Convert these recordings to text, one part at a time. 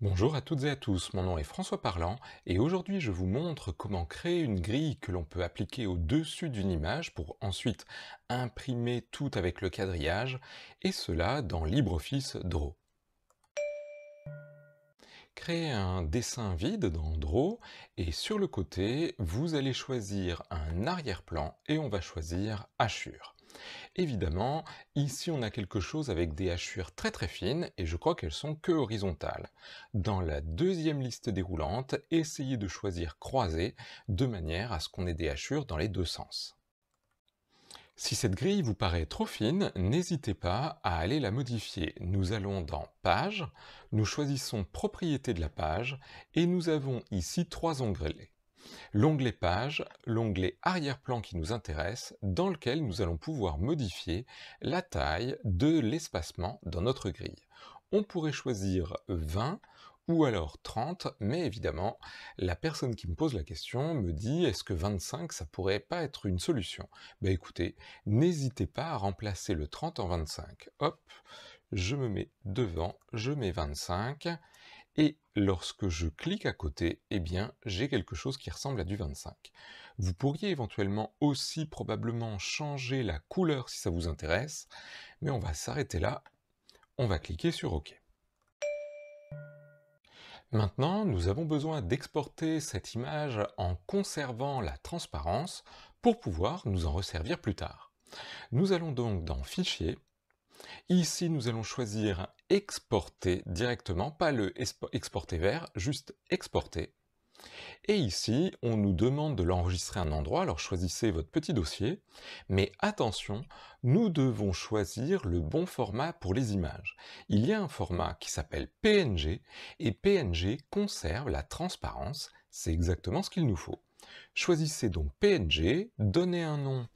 Bonjour à toutes et à tous, mon nom est François Parlant et aujourd'hui je vous montre comment créer une grille que l'on peut appliquer au-dessus d'une image pour ensuite imprimer tout avec le quadrillage et cela dans LibreOffice Draw. Créer un dessin vide dans Draw et sur le côté vous allez choisir un arrière-plan et on va choisir hachure. Évidemment, ici on a quelque chose avec des hachures très très fines et je crois qu'elles sont que horizontales. Dans la deuxième liste déroulante, essayez de choisir croisées de manière à ce qu'on ait des hachures dans les deux sens. Si cette grille vous paraît trop fine, n'hésitez pas à aller la modifier. Nous allons dans Page, nous choisissons Propriétés de la page et nous avons ici trois onglets l'onglet Page, l'onglet Arrière-plan qui nous intéresse, dans lequel nous allons pouvoir modifier la taille de l'espacement dans notre grille. On pourrait choisir 20 ou alors 30, mais évidemment, la personne qui me pose la question me dit est-ce que 25 ça pourrait pas être une solution Ben écoutez, n'hésitez pas à remplacer le 30 en 25. Hop, je me mets devant, je mets 25, et lorsque je clique à côté, eh bien, j'ai quelque chose qui ressemble à du 25. Vous pourriez éventuellement aussi probablement changer la couleur si ça vous intéresse, mais on va s'arrêter là. On va cliquer sur OK. Maintenant, nous avons besoin d'exporter cette image en conservant la transparence pour pouvoir nous en resservir plus tard. Nous allons donc dans Fichier, Ici, nous allons choisir exporter directement, pas le exporter vers, juste exporter. Et ici, on nous demande de l'enregistrer à un endroit, alors choisissez votre petit dossier. Mais attention, nous devons choisir le bon format pour les images. Il y a un format qui s'appelle PNG, et PNG conserve la transparence, c'est exactement ce qu'il nous faut. Choisissez donc PNG, donnez un nom.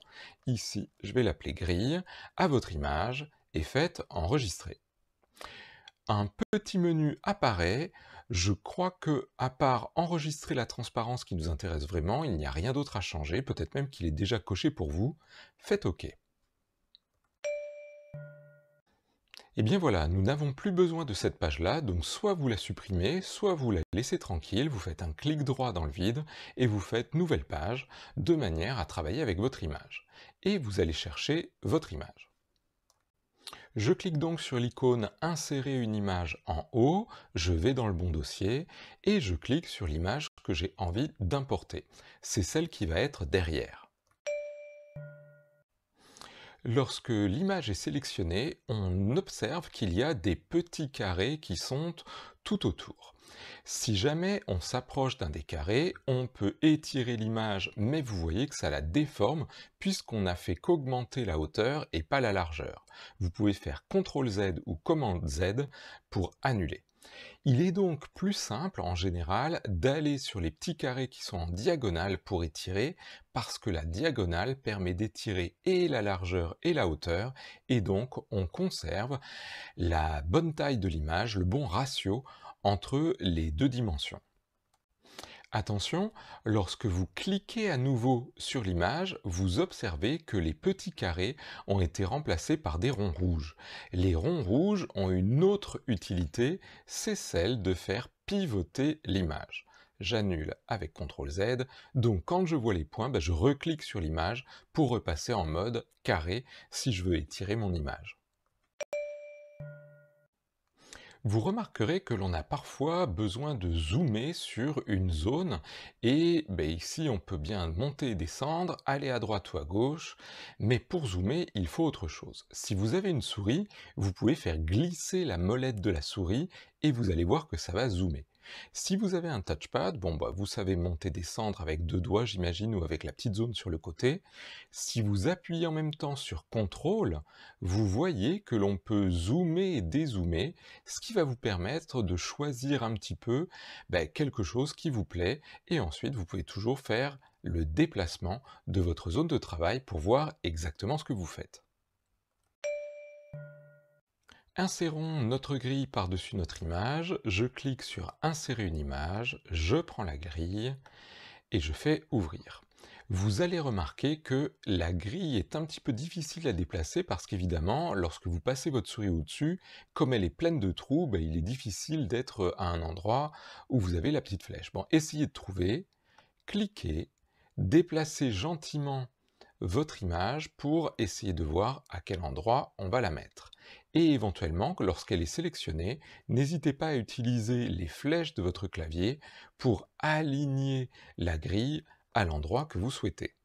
Ici, je vais l'appeler grille, à votre image, faites enregistrer Un petit menu apparaît. Je crois que, à part enregistrer la transparence qui nous intéresse vraiment, il n'y a rien d'autre à changer, peut-être même qu'il est déjà coché pour vous. Faites OK. Et eh bien voilà, nous n'avons plus besoin de cette page-là, donc soit vous la supprimez, soit vous la laissez tranquille, vous faites un clic droit dans le vide et vous faites nouvelle page, de manière à travailler avec votre image. Et vous allez chercher votre image. Je clique donc sur l'icône Insérer une image en haut, je vais dans le bon dossier et je clique sur l'image que j'ai envie d'importer. C'est celle qui va être derrière. Lorsque l'image est sélectionnée, on observe qu'il y a des petits carrés qui sont tout autour. Si jamais on s'approche d'un des carrés, on peut étirer l'image, mais vous voyez que ça la déforme puisqu'on n'a fait qu'augmenter la hauteur et pas la largeur. Vous pouvez faire CTRL Z ou CMD Z pour annuler. Il est donc plus simple en général d'aller sur les petits carrés qui sont en diagonale pour étirer parce que la diagonale permet d'étirer et la largeur et la hauteur et donc on conserve la bonne taille de l'image, le bon ratio entre les deux dimensions. Attention, lorsque vous cliquez à nouveau sur l'image, vous observez que les petits carrés ont été remplacés par des ronds rouges. Les ronds rouges ont une autre utilité, c'est celle de faire pivoter l'image. J'annule avec CTRL Z, donc quand je vois les points, ben, je reclique sur l'image pour repasser en mode carré si je veux étirer mon image vous remarquerez que l'on a parfois besoin de zoomer sur une zone, et ben, ici on peut bien monter et descendre, aller à droite ou à gauche, mais pour zoomer, il faut autre chose. Si vous avez une souris, vous pouvez faire glisser la molette de la souris, et vous allez voir que ça va zoomer. Si vous avez un touchpad, bon bah vous savez monter descendre avec deux doigts j'imagine ou avec la petite zone sur le côté. Si vous appuyez en même temps sur contrôle, vous voyez que l'on peut zoomer et dézoomer, ce qui va vous permettre de choisir un petit peu bah, quelque chose qui vous plaît et ensuite vous pouvez toujours faire le déplacement de votre zone de travail pour voir exactement ce que vous faites. Insérons notre grille par-dessus notre image. Je clique sur Insérer une image, je prends la grille et je fais Ouvrir. Vous allez remarquer que la grille est un petit peu difficile à déplacer parce qu'évidemment, lorsque vous passez votre souris au-dessus, comme elle est pleine de trous, ben, il est difficile d'être à un endroit où vous avez la petite flèche. Bon, essayez de trouver, cliquez, déplacez gentiment votre image pour essayer de voir à quel endroit on va la mettre. Et éventuellement, lorsqu'elle est sélectionnée, n'hésitez pas à utiliser les flèches de votre clavier pour aligner la grille à l'endroit que vous souhaitez.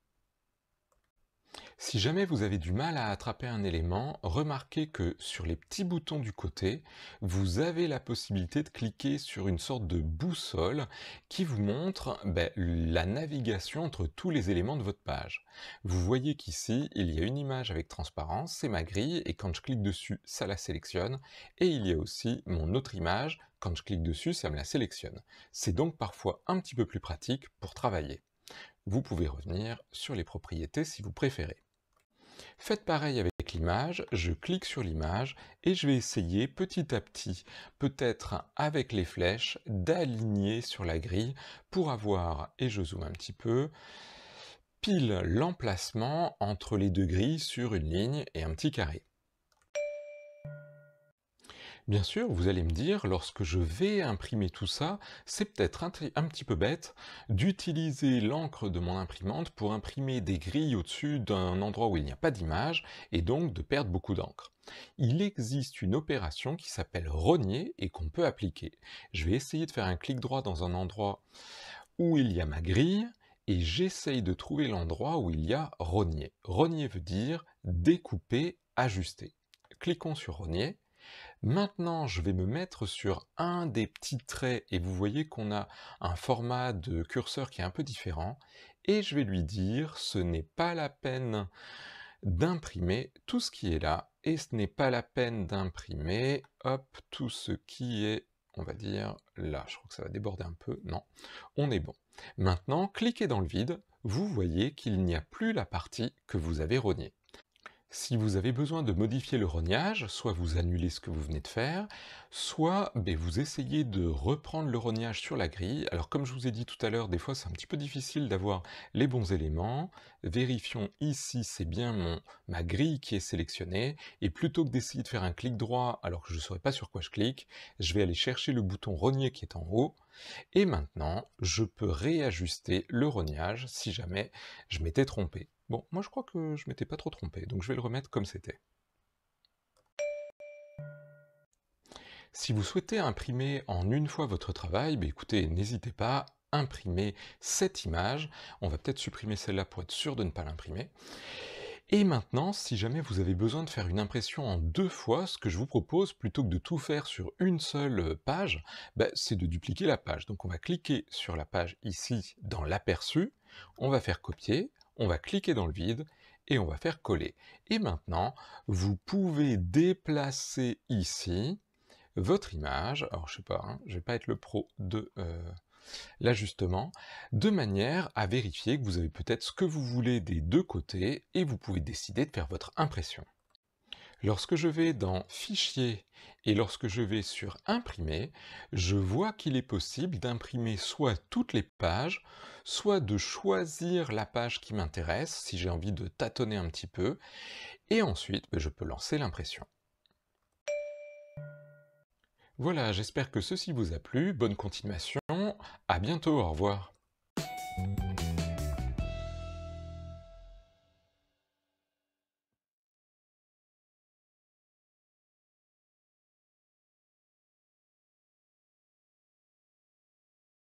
Si jamais vous avez du mal à attraper un élément, remarquez que sur les petits boutons du côté, vous avez la possibilité de cliquer sur une sorte de boussole qui vous montre ben, la navigation entre tous les éléments de votre page. Vous voyez qu'ici, il y a une image avec transparence, c'est ma grille, et quand je clique dessus, ça la sélectionne, et il y a aussi mon autre image, quand je clique dessus, ça me la sélectionne. C'est donc parfois un petit peu plus pratique pour travailler. Vous pouvez revenir sur les propriétés si vous préférez. Faites pareil avec l'image, je clique sur l'image et je vais essayer petit à petit, peut-être avec les flèches, d'aligner sur la grille pour avoir, et je zoome un petit peu, pile l'emplacement entre les deux grilles sur une ligne et un petit carré. Bien sûr, vous allez me dire, lorsque je vais imprimer tout ça, c'est peut-être un, petit peu bête d'utiliser l'encre de mon imprimante pour imprimer des grilles au-dessus d'un endroit où il n'y a pas d'image, et donc de perdre beaucoup d'encre. Il existe une opération qui s'appelle rogner et qu'on peut appliquer. Je vais essayer de faire un clic droit dans un endroit où il y a ma grille, et j'essaye de trouver l'endroit où il y a rogner. Rogner veut dire découper, ajuster. Cliquons sur rogner Maintenant, je vais me mettre sur un des petits traits et vous voyez qu'on a un format de curseur qui est un peu différent et je vais lui dire ce n'est pas la peine d'imprimer tout ce qui est là et ce n'est pas la peine d'imprimer hop tout ce qui est on va dire là je crois que ça va déborder un peu non on est bon maintenant cliquez dans le vide vous voyez qu'il n'y a plus la partie que vous avez rognée si vous avez besoin de modifier le rognage, soit vous annulez ce que vous venez de faire, soit ben, vous essayez de reprendre le rognage sur la grille. Alors comme je vous ai dit tout à l'heure, des fois c'est un petit peu difficile d'avoir les bons éléments. Vérifions ici, c'est bien ma grille qui est sélectionnée. Et plutôt que d'essayer de faire un clic droit alors que je ne saurais pas sur quoi je clique, je vais aller chercher le bouton rogner qui est en haut. Et maintenant, je peux réajuster le rognage si jamais je m'étais trompé. Bon, moi je crois que je m'étais pas trop trompé, donc je vais le remettre comme c'était. Si vous souhaitez imprimer en une fois votre travail, ben écoutez, n'hésitez pas, à imprimer cette image. On va peut-être supprimer celle-là pour être sûr de ne pas l'imprimer. Et maintenant, si jamais vous avez besoin de faire une impression en deux fois, ce que je vous propose, plutôt que de tout faire sur une seule page, ben, c'est de dupliquer la page. Donc on va cliquer sur la page ici dans l'aperçu, on va faire copier, on va cliquer dans le vide et on va faire coller. Et maintenant, vous pouvez déplacer ici votre image, alors je sais pas, hein, je vais pas être le pro de euh, l'ajustement, de manière à vérifier que vous avez peut-être ce que vous voulez des deux côtés et vous pouvez décider de faire votre impression. Lorsque je vais dans Fichier et lorsque je vais sur Imprimer, je vois qu'il est possible d'imprimer soit toutes les pages, soit de choisir la page qui m'intéresse, si j'ai envie de tâtonner un petit peu, et ensuite ben, je peux lancer l'impression. Voilà, j'espère que ceci vous a plu, bonne continuation, à bientôt, au revoir.